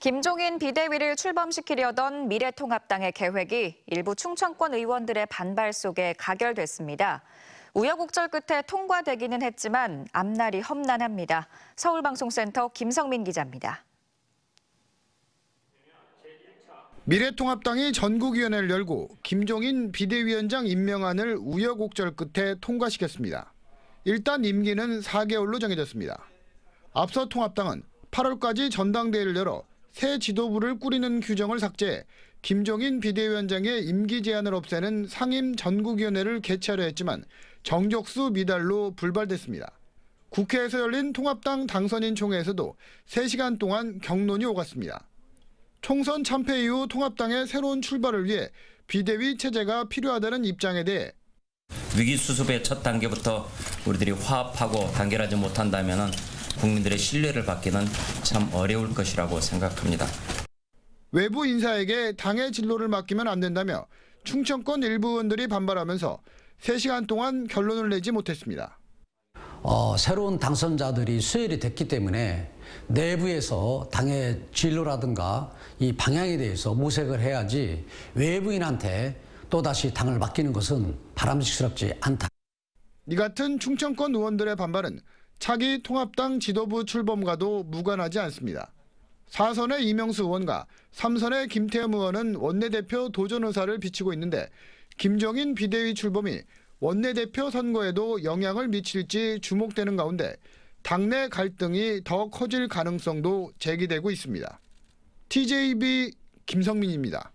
김종인 비대위를 출범시키려던 미래통합당의 계획이 일부 충청권 의원들의 반발 속에 가결됐습니다. 우여곡절 끝에 통과되기는 했지만 앞날이 험난합니다. 서울방송센터 김성민 기자입니다. 미래통합당이 전국위원회를 열고 김종인 비대위원장 임명안을 우여곡절 끝에 통과시켰습니다. 일단 임기는 4개월로 정해졌습니다. 앞서 통합당은 8월까지 전당대회를 열어 새 지도부를 꾸리는 규정을 삭제, 김종인 비대위원장의 임기 제한을 없애는 상임 전국위원회를 개최하려 했지만 정적수 미달로 불발됐습니다. 국회에서 열린 통합당 당선인 총회에서도 3시간 동안 경론이 오갔습니다. 총선 참패 이후 통합당의 새로운 출발을 위해 비대위 체제가 필요하다는 입장에 대해 위기 수습의 첫 단계부터 우리들이 화합하고 단결하지 못한다면 국민들의 신뢰를 받기는 참 어려울 것이라고 생각합니다. 외부 인사에게 당의 진로를 맡기면 안 된다며 충청권 일부 의원들이 반발하면서 3시간 동안 결론을 내지 못했습니다. 어, 새로운 당선자들이 수혈이 됐기 때문에 내부에서 당의 진로라든가 이 방향에 대해서 모색을 해야지 외부인한테 또다시 당을 맡기는 것은 바람직스럽지 않다. 이 같은 충청권 의원들의 반발은 차기 통합당 지도부 출범과도 무관하지 않습니다. 4선의 이명수 의원과 3선의 김태흠 의원은 원내대표 도전 의사를 비치고 있는데 김정인 비대위 출범이 원내대표 선거에도 영향을 미칠지 주목되는 가운데 당내 갈등이 더 커질 가능성도 제기되고 있습니다. TJB 김성민입니다.